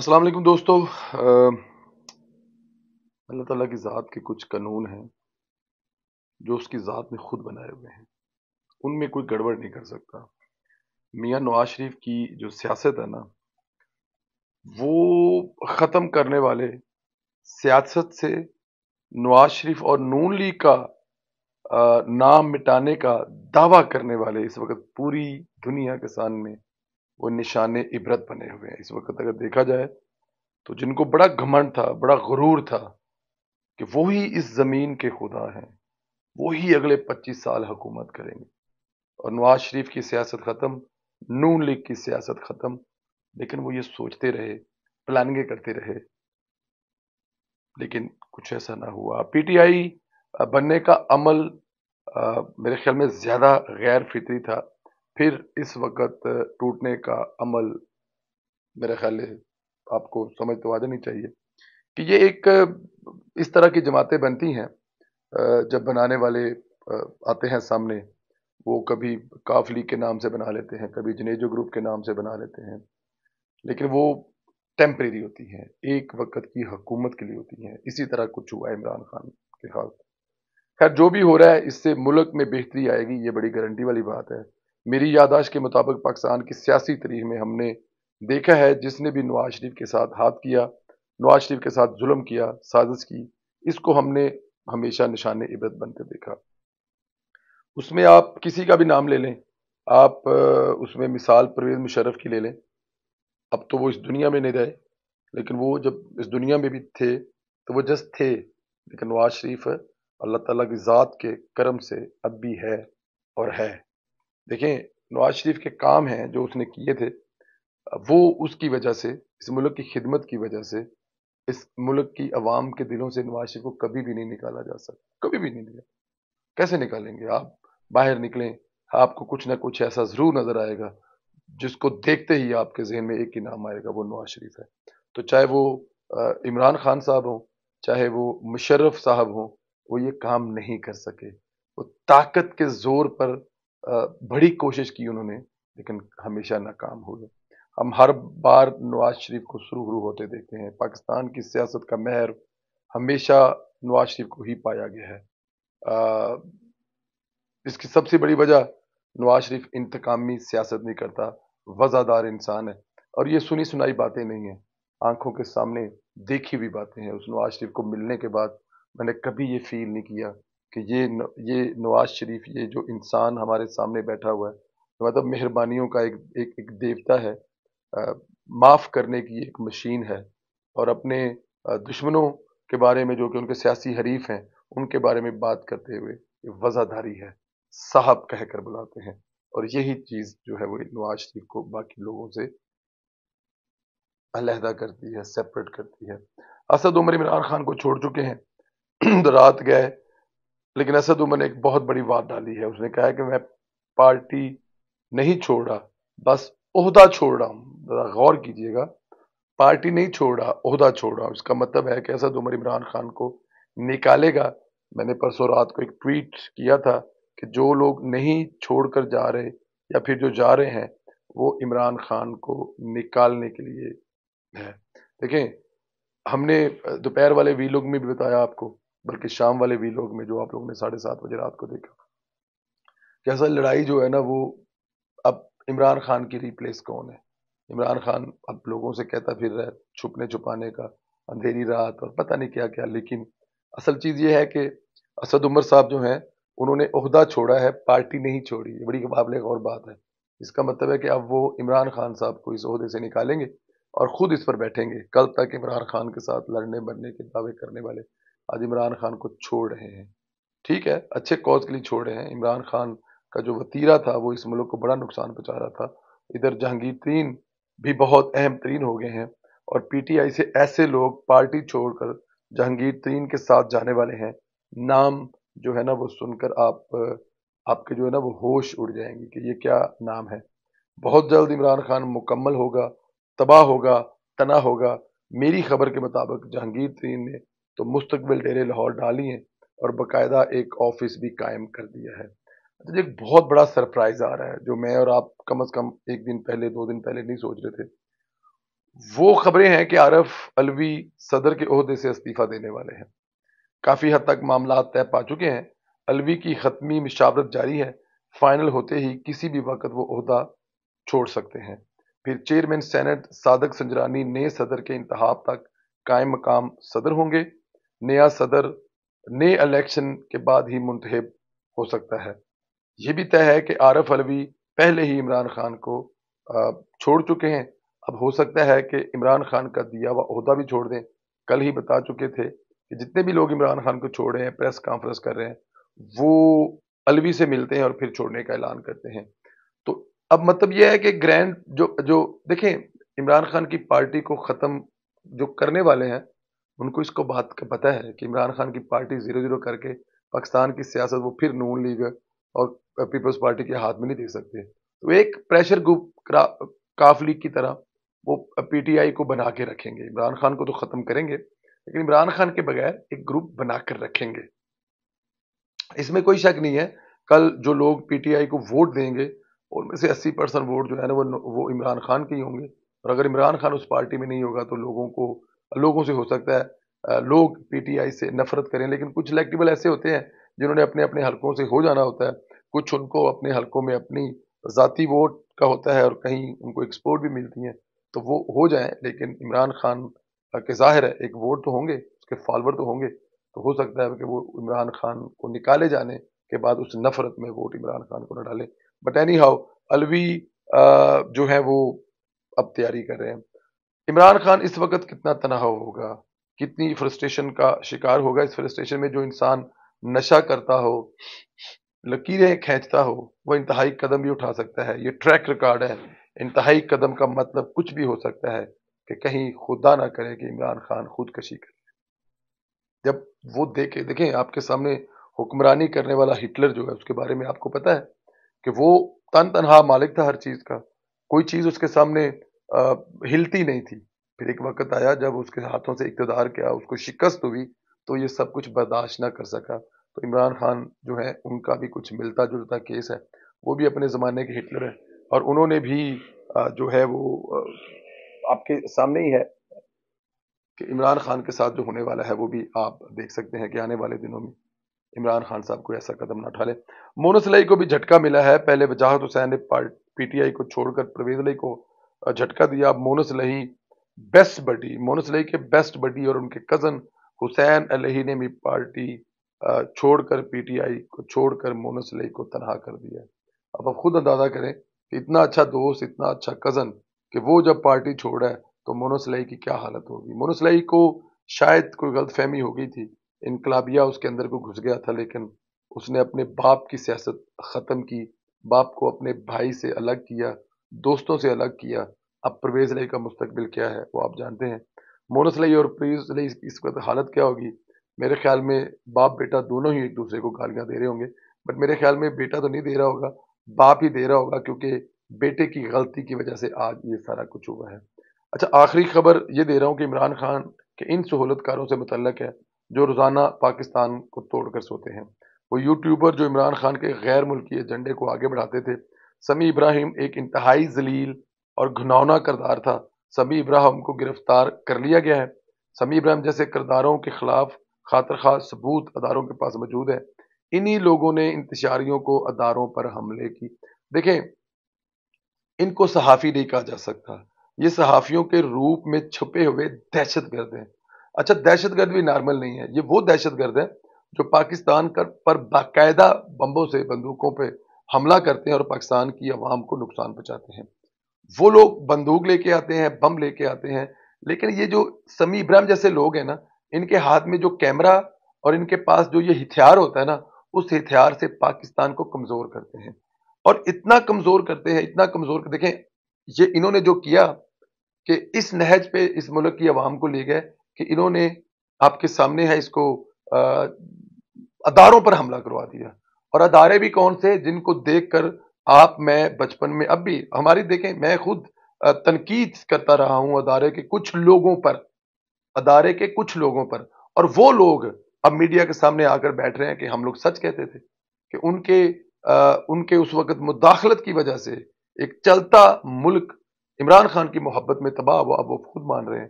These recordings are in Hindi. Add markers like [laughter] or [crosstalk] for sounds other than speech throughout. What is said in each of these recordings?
असलम दोस्तों अल्लाह ताला की ज़ात के कुछ कानून हैं जो उसकी ज़ात ने खुद बनाए हुए हैं उनमें कोई गड़बड़ नहीं कर सकता मियाँ नवाज शरीफ की जो सियासत है ना वो ख़त्म करने वाले सियासत से नवाज शरीफ और नून लीग का नाम मिटाने का दावा करने वाले इस वक्त पूरी दुनिया के सामने वो निशान इबरत बने हुए हैं इस वक्त अगर देखा जाए तो जिनको बड़ा घमंड था बड़ा गुरूर था कि वो ही इस ज़मीन के खुदा हैं वो ही अगले 25 साल हुकूमत करेंगे और नवाज शरीफ की सियासत ख़त्म नून लीग की सियासत ख़त्म लेकिन वो ये सोचते रहे प्लानिंग करते रहे लेकिन कुछ ऐसा ना हुआ पीटीआई बनने का अमल आ, मेरे ख्याल में ज़्यादा गैर फित्री था फिर इस वक्त टूटने का अमल मेरे ख्याल आपको समझ तो आ जानी चाहिए कि ये एक इस तरह की जमातें बनती हैं जब बनाने वाले आते हैं सामने वो कभी काफ लीग के नाम से बना लेते हैं कभी जनेजो ग्रुप के नाम से बना लेते हैं लेकिन वो टेम्परेरी होती हैं एक वक्त की हकूमत के लिए होती हैं इसी तरह कुछ हुआ इमरान खान के खास खैर जो भी हो रहा है इससे मुल्क में बेहतरी आएगी ये बड़ी गारंटी वाली बात है मेरी यादाश्त के मुताबिक पाकिस्तान की सियासी तरीक में हमने देखा है जिसने भी नवाज शरीफ के साथ हाथ किया नवाज शरीफ के साथ जुल्म किया साजिश की इसको हमने हमेशा निशान इबरत बनकर देखा उसमें आप किसी का भी नाम ले लें आप उसमें मिसाल परवेज मुशरफ की ले लें अब तो वो इस दुनिया में नहीं रहे लेकिन वो जब इस दुनिया में भी थे तो वो जस्ट थे लेकिन नवाज शरीफ अल्लाह ताला की ज़ात के करम से अब भी है और है देखें नवाज शरीफ के काम हैं जो उसने किए थे वो उसकी वजह से इस मुल्क की खिदमत की वजह से इस मुल्क की आवाम के दिलों से नवाज शरीफ को कभी भी नहीं निकाला जा सकता कभी भी नहीं निकाला कैसे निकालेंगे आप बाहर निकलें आपको कुछ ना कुछ ऐसा ज़रूर नज़र आएगा जिसको देखते ही आपके जहन में एक ही नाम आएगा वो नवाज शरीफ है तो चाहे वो इमरान खान साहब हों चाहे वो मुशर्रफ साहब हों वो ये काम नहीं कर सके वो ताकत के ज़ोर पर बड़ी कोशिश की उन्होंने लेकिन हमेशा नाकाम हो गए हम हर बार नवाज शरीफ को शुरू शुरू होते देखते हैं पाकिस्तान की सियासत का महर हमेशा नवाज शरीफ को ही पाया गया है आ, इसकी सबसे बड़ी वजह नवाज शरीफ इंतकामी सियासत नहीं करता वजादार इंसान है और ये सुनी सुनाई बातें नहीं है आंखों के सामने देखी हुई बातें हैं उस नवाज शरीफ को मिलने के बाद मैंने कभी ये फील नहीं किया कि ये न, ये नवाज शरीफ ये जो इंसान हमारे सामने बैठा हुआ है मतलब मेहरबानियों का एक एक, एक देवता है माफ़ करने की एक मशीन है और अपने दुश्मनों के बारे में जो कि उनके सियासी हरीफ हैं उनके बारे में बात करते हुए वज़ाधारी है साहब कहकर बुलाते हैं और यही चीज़ जो है वो नवाज शरीफ को बाकी लोगों से अलहदा करती है सेपरेट करती है असद उमर इमरान खान को छोड़ चुके हैं [clears throat] तो रात गए लेकिन असद उमर ने एक बहुत बड़ी बात डाली है उसने कहा है कि मैं पार्टी नहीं छोड़ रहा बस उहदा छोड़ रहा हूँ ज़रा गौर कीजिएगा पार्टी नहीं छोड़ रहा अहदा छोड़ रहा इसका मतलब है कि असद उमर इमरान खान को निकालेगा मैंने परसों रात को एक ट्वीट किया था कि जो लोग नहीं छोड़ कर जा रहे या फिर जो जा रहे हैं वो इमरान खान को निकालने के लिए है देखें हमने दोपहर वाले वीलोग में भी बताया आपको बल्कि शाम वाले लोग में जो आप लोगों ने साढ़े सात बजे रात को देखा कि लड़ाई जो है ना वो अब इमरान खान की रिप्लेस कौन है इमरान खान अब लोगों से कहता फिर रहा है छुपने छुपाने का अंधेरी रात और पता नहीं क्या क्या लेकिन असल चीज़ ये है कि असद उमर साहब जो हैं उन्होंने अहदा छोड़ा है पार्टी नहीं छोड़ी ये बड़ी कबाबले और बात है इसका मतलब है कि अब वो इमरान खान साहब को इस अहदे से निकालेंगे और ख़ुद इस पर बैठेंगे कल तक इमरान खान के साथ लड़ने मरने के दावे करने वाले आज इमरान खान को छोड़ रहे हैं ठीक है अच्छे कॉज के लिए छोड़ रहे हैं इमरान खान का जो वतीरा था वो इस मुल्क को बड़ा नुकसान पहुँचा रहा था इधर जहांगीर तरीन भी बहुत अहम तरीन हो गए हैं और पीटीआई से ऐसे लोग पार्टी छोड़कर जहांगीर तरीन के साथ जाने वाले हैं नाम जो है ना वो सुनकर आप आपके जो है ना वो होश उड़ जाएंगे कि ये क्या नाम है बहुत जल्द इमरान खान मुकम्मल होगा तबाह होगा तना होगा मेरी खबर के मुताबिक जहांगीर तरीन ने तो मुस्तबिल डेरे लाहौर डाली है और बाकायदा एक ऑफिस भी कायम कर दिया है तो एक बहुत बड़ा सरप्राइज आ रहा है जो मैं और आप कम अज कम एक दिन पहले दो दिन पहले नहीं सोच रहे थे वो खबरें हैं कि आरफ अलवी सदर के अहदे से इस्तीफ़ा देने वाले हैं काफ़ी हद तक मामला तय पा चुके हैं अलवी की ख़त्मी मशावरत जारी है फाइनल होते ही किसी भी वक्त वो अहदा छोड़ सकते हैं फिर चेयरमैन सेनेट सादक संजरानी नए सदर के इंतहा तक कायम मकाम सदर होंगे नया सदर नए इलेक्शन के बाद ही मुंतब हो सकता है ये भी तय है कि आरफ अलवी पहले ही इमरान खान को छोड़ चुके हैं अब हो सकता है कि इमरान खान का दिया हुआ अहदा भी छोड़ दें कल ही बता चुके थे कि जितने भी लोग इमरान खान को छोड़ रहे हैं प्रेस कॉन्फ्रेंस कर रहे हैं वो अलवी से मिलते हैं और फिर छोड़ने का ऐलान करते हैं तो अब मतलब यह है कि ग्रैंड जो जो देखें इमरान खान की पार्टी को ख़त्म जो करने वाले हैं उनको इसको बात का पता है कि इमरान खान की पार्टी जीरो जीरो करके पाकिस्तान की सियासत वो फिर नून लीग और पीपल्स पार्टी के हाथ में नहीं दे सकते तो एक प्रेशर ग्रुप काफ लीग की तरह वो पीटीआई को बना के रखेंगे इमरान खान को तो ख़त्म करेंगे लेकिन इमरान खान के बगैर एक ग्रुप बना कर रखेंगे इसमें कोई शक नहीं है कल जो लोग पीटीआई को वोट देंगे उनमें से 80 परसेंट वोट जो है ना वो वो इमरान खान के ही होंगे और अगर इमरान खान उस पार्टी में नहीं होगा तो लोगों को लोगों से हो सकता है लोग पीटीआई से नफरत करें लेकिन कुछ इलेक्टिबल ऐसे होते हैं जिन्होंने अपने अपने हलकों से हो जाना होता है कुछ उनको अपने हलकों में अपनी ज़ाती वोट का होता है और कहीं उनको एक्सपोर्ट भी मिलती हैं तो वो हो जाए लेकिन इमरान खान के जाहिर है एक वोट तो होंगे उसके फॉलोअर तो होंगे तो हो सकता है कि वो इमरान खान को निकाले जाने के बाद उस नफरत में वोट इमरान खान को न डालें बट एनी हाउ अलवी जो है वो अब तैयारी कर रहे हैं इमरान खान इस वक्त कितना तनाव होगा कितनी फ्रस्ट्रेशन का शिकार होगा इस फ्रस्ट्रेशन में जो इंसान नशा करता हो लकीरें खींचता हो वह इंतहाई कदम भी उठा सकता है ये ट्रैक रिकॉर्ड है इंतहाई कदम का मतलब कुछ भी हो सकता है कि कहीं खुदा ना करे कि इमरान खान खुदकशी करे जब वो देखे देखें आपके सामने हुक्मरानी करने वाला हिटलर जो है उसके बारे में आपको पता है कि वो तन तनहा मालिक था हर चीज़ का कोई चीज़ उसके सामने हिलती नहीं थी फिर एक वक्त आया जब उसके हाथों से इकतदार किया उसको शिकस्त हुई तो ये सब कुछ बर्दाश्त ना कर सका तो इमरान खान जो है उनका भी कुछ मिलता जुलता केस है वो भी अपने ज़माने के हिटलर हैं और उन्होंने भी जो है वो आपके सामने ही है कि इमरान खान के साथ जो होने वाला है वो भी आप देख सकते हैं कि आने वाले दिनों में इमरान खान साहब को ऐसा कदम ना उठा ले मोनसलई को भी झटका मिला है पहले वजाहत हुसैन ने पीटीआई को छोड़कर परवेज को झटका दिया मोनस लही बेस्ट बडी मोनस लही के बेस्ट बडी और उनके कज़न हुसैन अलही ने भी पार्टी छोड़कर पीटीआई को छोड़कर मोनस लही को तनहा कर दिया अब आप खुद अंदाजा करें कि इतना अच्छा दोस्त इतना अच्छा कज़न कि वो जब पार्टी छोड़ा है तो मोनस लही की क्या हालत होगी मोनस लही को शायद कोई गलत फहमी हो गई थी इनकलाबिया उसके अंदर को घुस गया था लेकिन उसने अपने बाप की सियासत ख़त्म की बाप को अपने भाई से अलग किया दोस्तों से अलग किया अब परवेज लई का मुस्तबिल क्या है वो आप जानते हैं मोनस अली और परवेज अली इस वक्त हालत क्या होगी मेरे ख्याल में बाप बेटा दोनों ही एक दूसरे को गालियाँ दे रहे होंगे बट मेरे ख्याल में बेटा तो नहीं दे रहा होगा बाप ही दे रहा होगा क्योंकि बेटे की गलती की वजह से आज ये सारा कुछ हुआ है अच्छा आखिरी खबर ये दे रहा हूँ कि इमरान खान के इन सहूलतकारों से मुतलक है जो रोज़ाना पाकिस्तान को तोड़कर सोते हैं वो यूट्यूबर जो इमरान खान के गैर मुल्की एजेंडे को आगे बढ़ाते थे समी इब्राहिम एक इंतहाई जलील और घुनौना करदार था समी इब्राहिम को गिरफ्तार कर लिया गया है समी इब्राहिम जैसे करदारों के खिलाफ खातर खास सबूत अदारों के पास मौजूद है इन्हीं लोगों ने इंतशारियों को अदारों पर हमले की देखें इनको सहाफ़ी नहीं कहा जा सकता ये सहाफ़ियों के रूप में छुपे हुए दहशत गर्द हैं अच्छा दहशत गर्द भी नॉर्मल नहीं है ये वो दहशत गर्द है जो पाकिस्तान कर पर बाकायदा बम्बों से बंदूकों पर हमला करते हैं और पाकिस्तान की आवाम को नुकसान पहुँचाते हैं वो लोग बंदूक लेके आते हैं बम लेके आते हैं लेकिन ये जो समी इब्राहिम जैसे लोग हैं ना इनके हाथ में जो कैमरा और इनके पास जो ये हथियार होता है ना उस हथियार से पाकिस्तान को कमज़ोर करते हैं और इतना कमज़ोर करते हैं इतना कमज़ोर देखें ये इन्होंने जो किया कि इस नहज पे इस मुल्क की आवाम को ले गए कि इन्होंने आपके सामने है इसको अदारों पर हमला करवा दिया और अदारे भी कौन से जिनको देख कर आप मैं बचपन में अब भी हमारी देखें मैं खुद तनकीद करता रहा हूँ अदारे के कुछ लोगों पर अदारे के कुछ लोगों पर और वो लोग अब मीडिया के सामने आकर बैठ रहे हैं कि हम लोग सच कहते थे कि उनके आ, उनके उस वक्त मुदाखलत की वजह से एक चलता मुल्क इमरान खान की मोहब्बत में तबाह हुआ अब वो खुद मान रहे हैं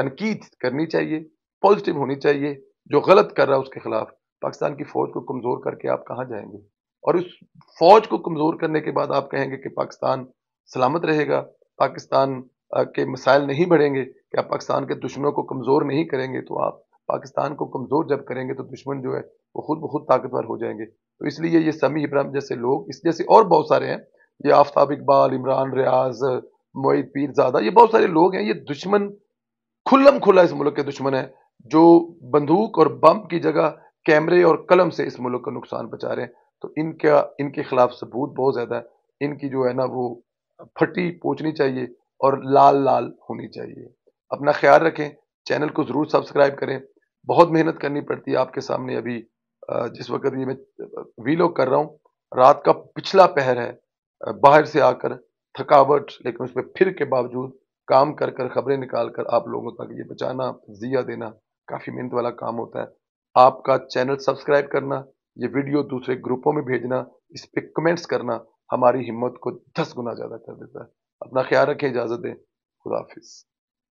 तनकीद करनी चाहिए पॉजिटिव होनी चाहिए जो गलत कर रहा है उसके खिलाफ पाकिस्तान की फौज को कमज़ोर करके आप कहाँ जाएंगे और उस फौज को कमज़ोर करने के बाद आप कहेंगे कि पाकिस्तान सलामत रहेगा पाकिस्तान के मसाइल नहीं बढ़ेंगे कि आप पाकिस्तान के दुश्मनों को कमज़ोर नहीं करेंगे तो आप पाकिस्तान को कमज़ोर जब करेंगे तो दुश्मन जो है वो खुद ब खुद ताकतवर हो जाएंगे तो इसलिए ये समी इब्राहिम जैसे लोग इस जैसे और बहुत सारे हैं ये आफ्ताब इकबाल इमरान रियाज मोईद पीर ज़्यादा ये बहुत सारे लोग हैं ये दुश्मन खुल्लम खुला इस मुल्क के दुश्मन हैं जो बंदूक और बम की जगह कैमरे और कलम से इस मुल्क का नुकसान पहुँचा रहे हैं तो इनका इनके खिलाफ सबूत बहुत ज़्यादा है इनकी जो है ना वो फटी पोचनी चाहिए और लाल लाल होनी चाहिए अपना ख्याल रखें चैनल को ज़रूर सब्सक्राइब करें बहुत मेहनत करनी पड़ती है आपके सामने अभी जिस वक्त ये मैं वीलो कर रहा हूँ रात का पिछला पहर है बाहर से आकर थकावट लेकिन उसमें फिर के बावजूद काम कर कर खबरें निकाल कर आप लोगों तक ये बचाना जिया देना काफ़ी मेहनत वाला काम होता है आपका चैनल सब्सक्राइब करना ये वीडियो दूसरे ग्रुपों में भेजना इस पर कमेंट्स करना हमारी हिम्मत को दस गुना ज़्यादा कर देता है अपना ख्याल रखें इजाज़त दें खुदाफिज़